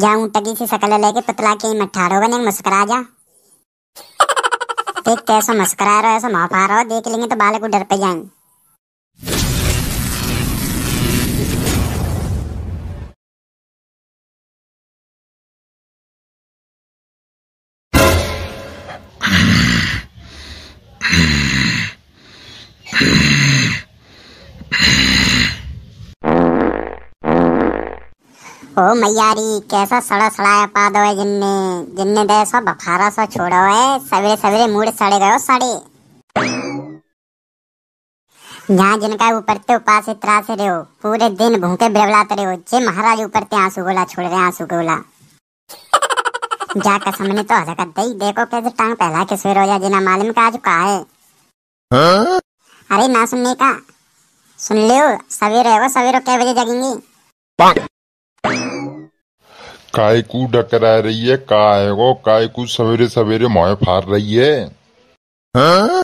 जा ऊँटगी सी शकल लेके पतला के मठारो बने मुस्करा जा देख कैसा मुस्करा रहा है ऐसा माफ आ रहा हो देख लेंगे तो बालक को डर पे जाएंगे ओ मैयारी कैसा सड़ा सड़ाया पाद है जिनने जिनने दे सा बखारा सा छोड़ा है सवेरे सवेरे मूड सड़े गयो सड़े यहाँ जिनका ऊपर ते तो उपास त्रास रहे हो पूरे दिन भूखे बेवला रहे हो जे महाराज ऊपर ते आंसू गोला छोड़ रहे आंसू गोला जा कसम ने तो हलकत दे देखो कैसे टांग पहला के सवेर हो जा जिना मालूम का आज का है अरे ना सुनने का सुन लियो सवेरे हो सवेरे कै बजे जगेंगे काय कू डकरा रही है काय गो काय कू सवेरे सवेरे मोए फार रही है हाँ?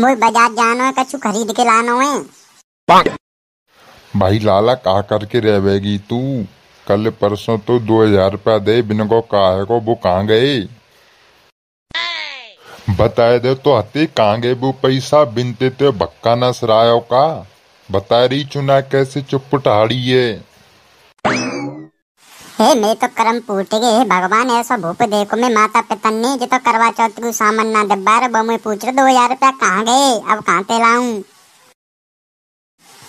मोए बाजार जानो है कछु खरीद के लानो है भाई लाला का करके रहेगी तू कल परसों तो दो हजार रुपया दे बिन को काहे को वो कहाँ गए बताए दे तो हते कहाँ गए वो पैसा बिनते ते भक्का ना सरायो का बता रही चुना कैसे चुप हाड़ी है हे मे तो करम फूट गए भगवान ऐसा भूप देखो मैं माता पिता ने जो तो करवा चौथ को सामान ना दब्बा रे बमुए पूछ रहे दो हजार रुपया कहाँ गए अब कहाँ ते लाऊं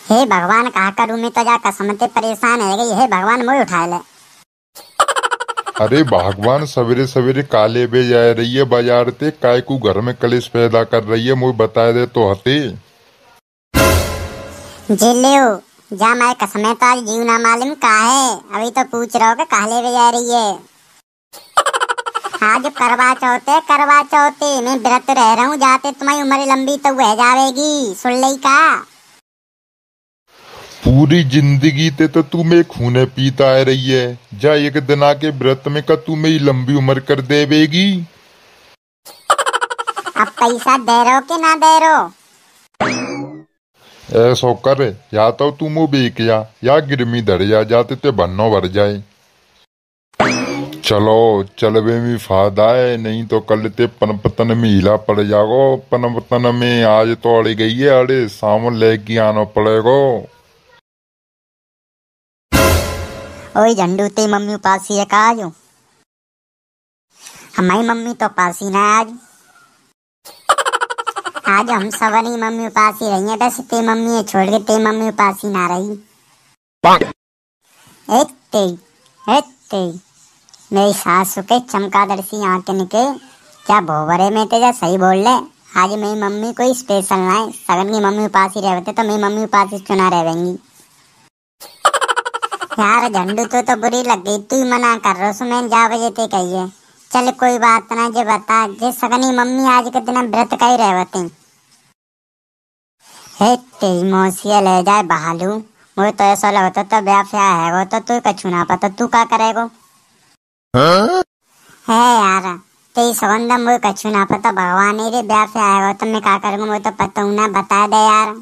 हे भगवान कहा करूं मैं तो जा कसम ते परेशान है गई हे भगवान मुझे उठा ले अरे भगवान सवेरे सवेरे काले बे जा रही है बाजार ते काय को घर में कलेश पैदा कर रही है मुझे बता दे तो हते जिले जा मैं कसमें तो आज जीव ना मालूम का है अभी तो पूछ रहो कि काले जा रही है आज हाँ, करवा चौथे करवा चौथे मैं व्रत रह रहा हूँ जाते तुम्हारी उम्र लंबी तो वह जावेगी सुन ले का पूरी जिंदगी ते तो तू में खूने पीता आ रही है जा एक दिन आके व्रत में का तू मेरी लंबी उम्र कर देवेगी अब पैसा दे रहो के ना दे रहो ऐसो कर या तो तू मुबी किया या गिरमी धरिया जाते ते भन्नो भर जाए चलो चलवे में फायदा है नहीं तो कल ते पनपतन में हिला पड़ जागो पनपतन में आज तो अड़ गई है अड़े सामन लेके आना पड़ेगो ओए झंडू ते मम्मी पास ही एक आज हमारी मम्मी तो पास ही ना आज आज हम सवनी मम्मी उपास ही रही है बस ते मम्मी है छोड़ के ते मम्मी उपास ही ना रही एते एते मेरी सासू के चमकादर्शी आंकन के क्या भोवरे में तेजा सही बोल ले आज मेरी मम्मी कोई स्पेशल ना है सगन की मम्मी उपास ही रहते तो मेरी मम्मी उपास ही रहेंगी यार झंडू तो तो बुरी लग गई तू ही मना कर रहा सो जा बजे ते कही चल कोई बात ना जे बता जे सगनी मम्मी आज के दिन व्रत का ही रहते हैं ले जाए बहालू तो ऐसा लगता तो है वो तो तू कछु ना पता तो तू हाँ? तो का करेगो है यार कछु ना पता तो भगवान ही रे है वो तो मैं का मुझे तो पता ना बता दे यार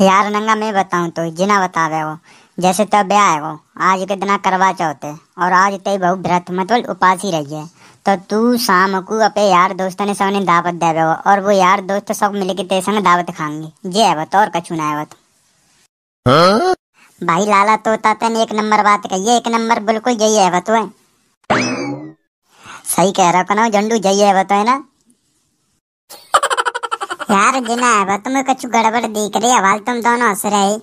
यार नंगा मैं बताऊँ तो जिना बता दे वो जैसे तो ब्याह है वो आज के दिन करवा चौथे और आज तेरी बहु व्रत मतलब उपास ही रही है तो तू शाम को अपने यार दोस्तों ने सामने दावत दे और वो यार दोस्त सब के तेरे संग दावत खाएंगे जे तो और कछु ना है हाँ? भाई लाला तो तन एक नंबर बात कही एक नंबर बिल्कुल जई तो है सही कह रहा कना झंडू जई तो है ना यार जिना है तुम्हें कछु गड़बड़ देख रही है तुम दोनों हंस रहे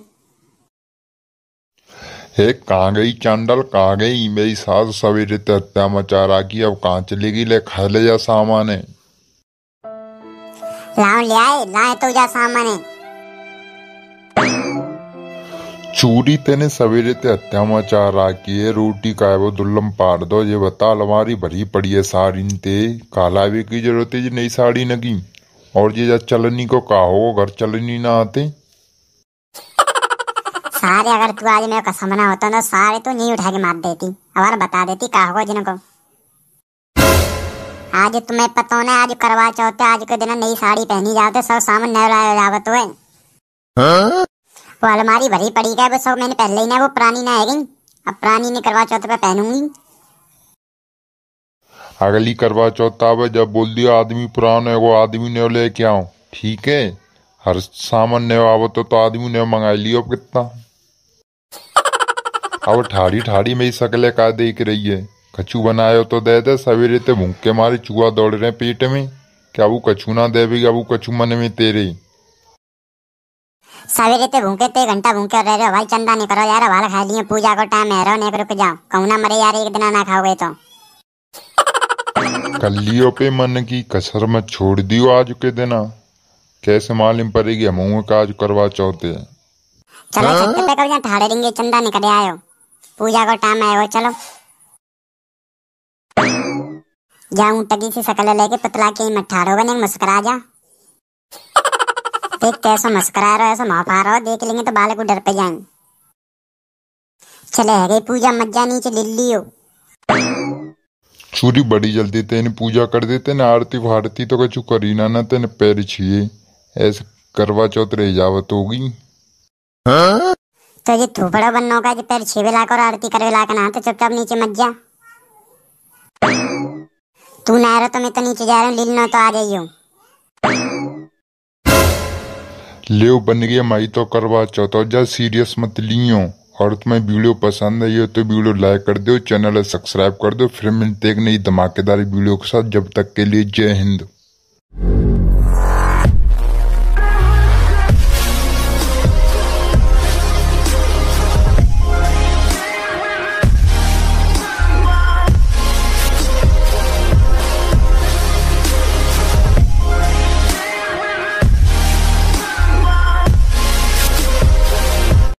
हे कहाँ गई चांडल कहाँ गई मेरी सास रित हत्या मचा की अब कहाँ चली गई ले खा ले तो जा सामान है चूरी तेने सवेरे ते हत्या मचा की है रोटी का वो दुल्लम पार दो ये बता अलमारी भरी पड़ी है साड़ी ते कालावे की जरूरत है जी नई साड़ी नगी और ये जा चलनी को कहा हो घर चलनी ना आते सारे अगर तू आज मेरे को सामना होता ना सारे तो नहीं उठा के मार देती और बता देती कहा होगा जिनको आज तुम्हें पता होना आज करवा चौथे आज के दिन नई साड़ी पहनी जाते तो सब सामान नए लाए जावत हुए वो अलमारी भरी पड़ी गई सब मैंने पहले ही ना वो पुरानी ना है गई अब पुरानी नहीं करवा चौथ पे पहनूंगी अगली करवा चौथ आवे जब बोल दिया आदमी पुराना है वो आदमी ने लेके आओ ठीक है हर सामान ने आवत तो, तो आदमी ने मंगा लियो कितना अब ठाड़ी ठाड़ी में ही सकले का देख रही है कछु बनायो तो दे दे सवेरे ते भूखे मारे चूहा दौड़ रहे पेट में क्या वो कछु ना दे भी अब कछु मन में तेरे सवेरे ते भूखे ते घंटा भूखे रह रहे भाई चंदा नहीं करो यार भाल खा लिए पूजा को टाइम है रहो नहीं तो रुक जाओ कहूं ना मरे यार एक दिन ना खाओगे तो कलियों पे मन की कसर मत छोड़ दियो आज के दिन कैसे मालूम पड़ेगी हम काज करवा चौथे चलो हाँ? छत पे कर जा ठाड़े रिंगे चंदा निकल आयो पूजा का टाइम आएगा चलो जाऊं टकी सी शकल लेके पतला के मठार होगा मुस्करा जा देख कैसा मुस्करा रहा है ऐसा माफ आ रहा है देख लेंगे तो बालक डर पे जाएंगे चले है पूजा मत जा नीचे लिल्ली हो सूरी बड़ी जल्दी तेन पूजा कर देते ना आरती भारती तो कछु करी ना ना तेन पैर छिए ऐसे करवा चौथ रह जावत होगी हाँ? तो ये तू बड़ा बननो का पैर छीवे लाख और आरती करवे लाकर ना तो चुपचाप नीचे मत जा तू ना रहा तो मैं तो नीचे जा रहा हूँ लील तो आ जाइयो लेव बन गया माई तो करवा चौथा जा सीरियस मत लियो और तुम्हें वीडियो पसंद आई हो तो वीडियो लाइक कर दो चैनल सब्सक्राइब कर दो फिर मिलते एक नई धमाकेदार वीडियो के साथ जब तक के लिए जय हिंद